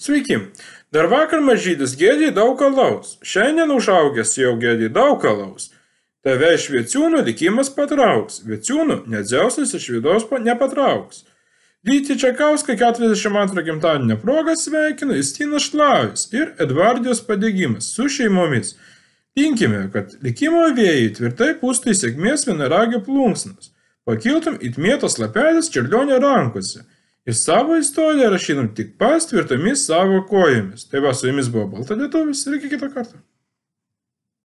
Sveiki. Dar vakar mažydis gėdį daug alaus. Šiandien užaugęs jau gėdį daug alaus. Tave iš vieciūnų likimas patrauks. Vieciūnų nedžiausias iš vidaus nepatrauks. Vyti Čekauską 42 gimtadienio progą sveikina Justinas Šlavis ir Edvardijos padėgymas su šeimomis. Tinkime, kad likimo vėjai tvirtai pūstų į sėkmės vienaragio plunksnas. Pakiltum įtmėtos lapelis čiurlionio rankose – į savo istoriją rašydami tik pas tvirtomis savo kojomis. Tai va, su jumis buvo Balta Lietuvis ir iki kito karto.